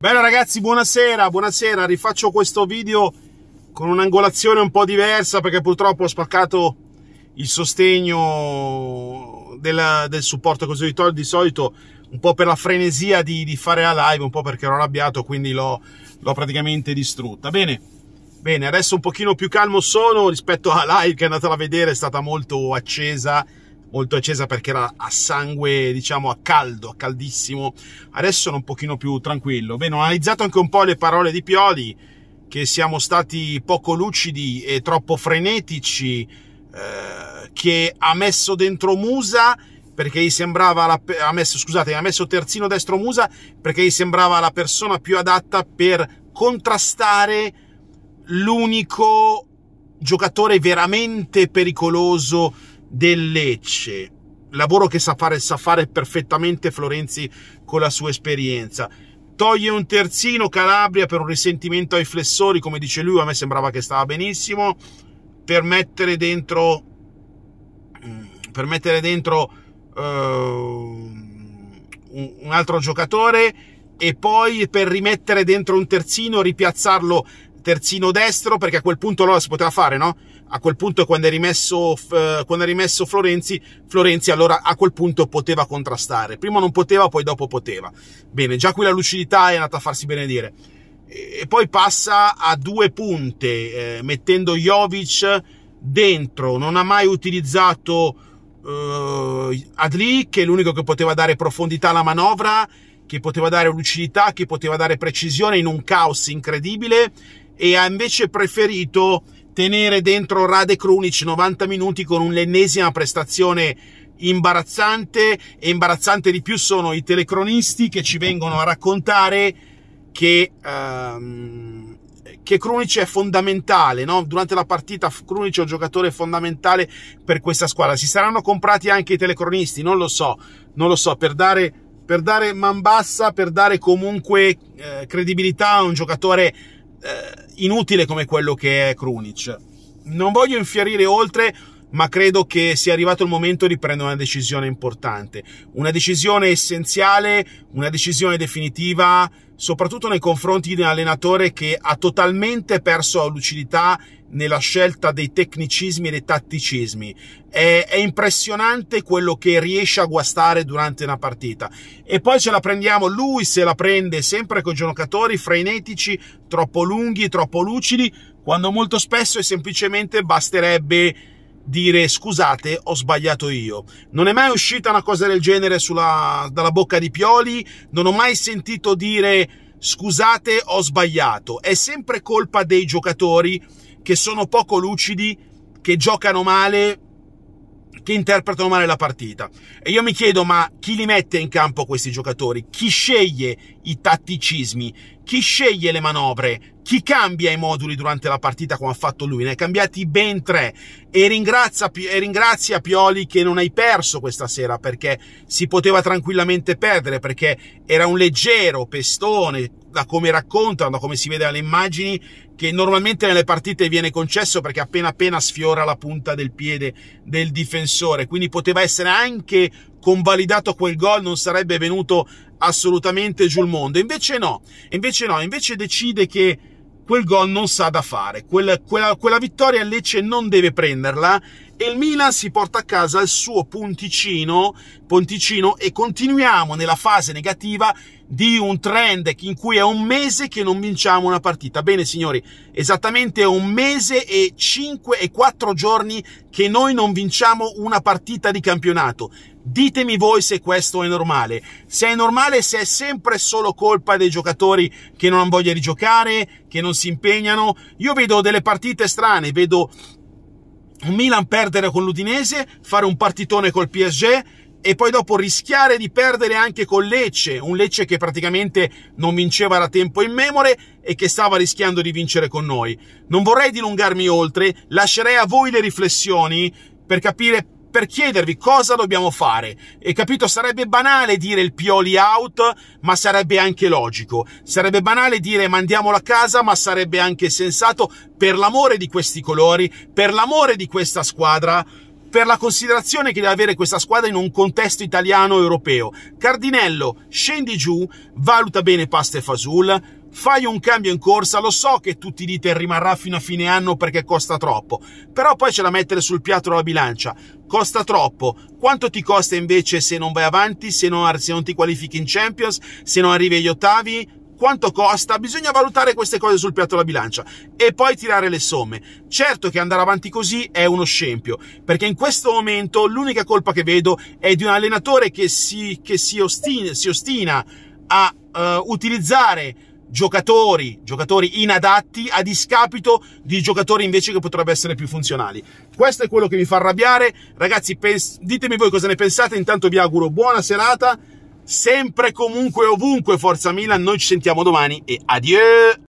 Bene ragazzi, buonasera, buonasera, rifaccio questo video con un'angolazione un po' diversa perché purtroppo ho spaccato il sostegno della, del supporto costituitorio di solito un po' per la frenesia di, di, fare la live, un po' perché ero arrabbiato quindi l'ho, praticamente distrutta. Bene, bene, adesso un pochino più calmo sono rispetto alla live che andatela a vedere, è stata molto accesa molto accesa perché era a sangue, diciamo, a caldo, a caldissimo. Adesso sono un pochino più tranquillo. Bene, ho analizzato anche un po' le parole di Pioli, che siamo stati poco lucidi e troppo frenetici, eh, che ha messo dentro Musa perché gli sembrava la, ha messo, scusate, ha messo terzino destro Musa perché gli sembrava la persona più adatta per contrastare l'unico giocatore veramente pericoloso del Lecce, lavoro che sa fare, sa fare perfettamente Florenzi con la sua esperienza. Toglie un terzino Calabria per un risentimento ai flessori, come dice lui, a me sembrava che stava benissimo, per mettere dentro... Mm, per mettere dentro uh, un altro giocatore e poi per rimettere dentro un terzino, ripiazzarlo terzino destro perché a quel punto allora si poteva fare, no? A quel punto quando è rimesso, eh, quando è rimesso Florenzi, Florenzi allora a quel punto poteva contrastare. Prima non poteva, poi dopo poteva. Bene, già qui la lucidità è andata a farsi benedire. E poi passa a due punte, eh, mettendo Jovic dentro. Non ha mai utilizzato eh, Adli, che è l'unico che poteva dare profondità alla manovra, che poteva dare lucidità, che poteva dare precisione in un caos incredibile e ha invece preferito tenere dentro Rade Krunic 90 minuti con un'ennesima prestazione imbarazzante e imbarazzante di più sono i telecronisti che ci vengono a raccontare che, um, che Krunic è fondamentale, no? durante la partita Krunic è un giocatore fondamentale per questa squadra, si saranno comprati anche i telecronisti, non lo so, non lo so, per dare, per dare man bassa, per dare comunque eh, credibilità a un giocatore eh, inutile come quello che è Krunic. Non voglio infierire oltre, ma credo che sia arrivato il momento di prendere una decisione importante, una decisione essenziale, una decisione definitiva, soprattutto nei confronti di un allenatore che ha totalmente perso lucidità nella scelta dei tecnicismi e dei tatticismi. È, è, impressionante quello che riesce a guastare durante una partita. E poi ce la prendiamo, lui se la prende sempre con giocatori frenetici, troppo lunghi, troppo lucidi, quando molto spesso è semplicemente basterebbe dire scusate ho sbagliato io non è mai uscita una cosa del genere sulla, dalla bocca di Pioli non ho mai sentito dire scusate ho sbagliato è sempre colpa dei giocatori che sono poco lucidi, che giocano male, che interpretano male la partita. E io mi chiedo, ma chi li mette in campo questi giocatori? Chi sceglie i tatticismi? Chi sceglie le manovre? Chi cambia i moduli durante la partita come ha fatto lui? Ne ha cambiati ben tre e ringrazia, e ringrazia Pioli che non hai perso questa sera perché si poteva tranquillamente perdere perché era un leggero pestone da come raccontano, da come si vede dalle immagini che normalmente nelle partite viene concesso perché appena appena sfiora la punta del piede del difensore, quindi poteva essere anche convalidato quel gol, non sarebbe venuto assolutamente giù il mondo. Invece no, invece no, invece decide che quel gol non sa da fare, quella, quella, quella vittoria Lecce non deve prenderla e il Milan si porta a casa il suo punticino, punticino e continuiamo nella fase negativa di un trend in cui è un mese che non vinciamo una partita. Bene signori, esattamente un mese e 5 e 4 giorni che noi non vinciamo una partita di campionato. Ditemi voi se questo è normale. Se è normale, se è sempre solo colpa dei giocatori che non hanno voglia di giocare, che non si impegnano. Io vedo delle partite strane, vedo Milan perdere con l'Udinese, fare un partitone col PSG e poi dopo rischiare di perdere anche con Lecce, un Lecce che praticamente non vinceva da tempo in memore e che stava rischiando di vincere con noi. Non vorrei dilungarmi oltre, lascerei a voi le riflessioni per capire per chiedervi cosa dobbiamo fare. E capito, sarebbe banale dire il Pioli out, ma sarebbe anche logico. Sarebbe banale dire mandiamolo a casa, ma sarebbe anche sensato per l'amore di questi colori, per l'amore di questa squadra per la considerazione che deve avere questa squadra in un contesto italiano europeo. Cardinello, scendi giù, valuta bene Pasta e Fasul, fai un cambio in corsa, lo so che tutti dite rimarrà fino a fine anno perché costa troppo, però poi ce la mettere sul piatto la bilancia, costa troppo, quanto ti costa invece se non vai avanti, se non, se non ti qualifichi in Champions, se non arrivi agli ottavi, quanto costa, bisogna valutare queste cose sul piatto la bilancia e poi tirare le somme. Certo che andare avanti così è uno scempio, perché in questo momento l'unica colpa che vedo è di un allenatore che si, che si, ostina, si ostina, a uh, utilizzare giocatori, giocatori inadatti a discapito di giocatori invece che potrebbero essere più funzionali. Questo è quello che mi fa arrabbiare. Ragazzi, ditemi voi cosa ne pensate. Intanto vi auguro buona serata. Sempre, comunque, ovunque, Forza Milan. Noi ci sentiamo domani e adieu!